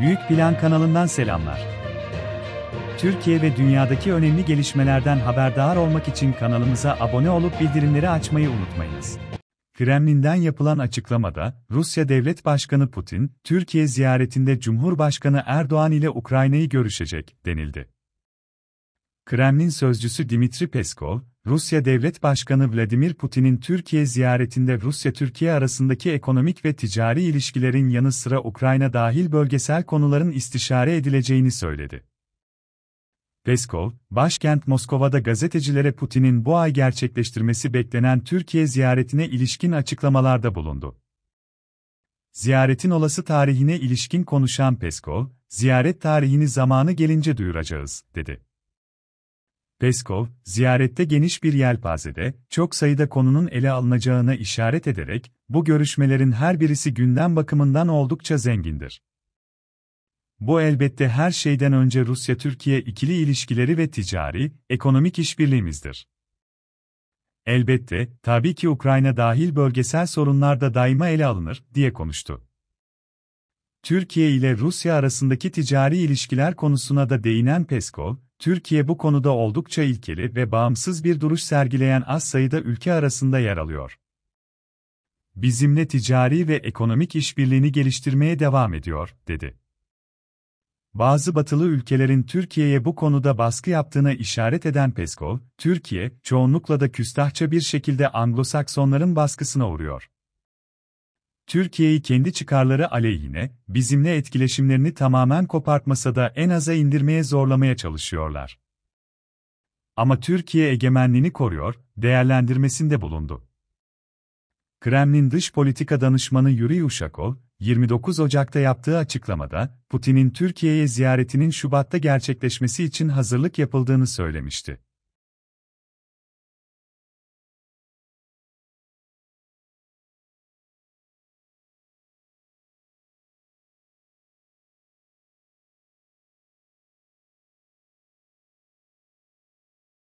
Büyük Plan kanalından selamlar. Türkiye ve dünyadaki önemli gelişmelerden haberdar olmak için kanalımıza abone olup bildirimleri açmayı unutmayınız. Kremlin'den yapılan açıklamada, Rusya Devlet Başkanı Putin, Türkiye ziyaretinde Cumhurbaşkanı Erdoğan ile Ukrayna'yı görüşecek, denildi. Kremlin sözcüsü Dimitri Peskov, Rusya Devlet Başkanı Vladimir Putin'in Türkiye ziyaretinde Rusya-Türkiye arasındaki ekonomik ve ticari ilişkilerin yanı sıra Ukrayna dahil bölgesel konuların istişare edileceğini söyledi. Peskov, başkent Moskova'da gazetecilere Putin'in bu ay gerçekleştirmesi beklenen Türkiye ziyaretine ilişkin açıklamalarda bulundu. Ziyaretin olası tarihine ilişkin konuşan Peskov, ziyaret tarihini zamanı gelince duyuracağız, dedi. Peskov, ziyarette geniş bir yelpazede, çok sayıda konunun ele alınacağına işaret ederek, bu görüşmelerin her birisi gündem bakımından oldukça zengindir. Bu elbette her şeyden önce Rusya-Türkiye ikili ilişkileri ve ticari, ekonomik işbirliğimizdir. Elbette, tabii ki Ukrayna dahil bölgesel sorunlar da daima ele alınır, diye konuştu. Türkiye ile Rusya arasındaki ticari ilişkiler konusuna da değinen Peskov, Türkiye bu konuda oldukça ilkeli ve bağımsız bir duruş sergileyen az sayıda ülke arasında yer alıyor. Bizimle ticari ve ekonomik işbirliğini geliştirmeye devam ediyor, dedi. Bazı batılı ülkelerin Türkiye'ye bu konuda baskı yaptığına işaret eden Peskov, Türkiye, çoğunlukla da küstahça bir şekilde Anglo-Saksonların baskısına uğruyor. Türkiye'yi kendi çıkarları aleyhine, bizimle etkileşimlerini tamamen kopartmasa da en aza indirmeye zorlamaya çalışıyorlar. Ama Türkiye egemenliğini koruyor, değerlendirmesinde bulundu. Kremlin dış politika danışmanı Yuri Ushakov, 29 Ocak'ta yaptığı açıklamada, Putin'in Türkiye'ye ziyaretinin Şubat'ta gerçekleşmesi için hazırlık yapıldığını söylemişti.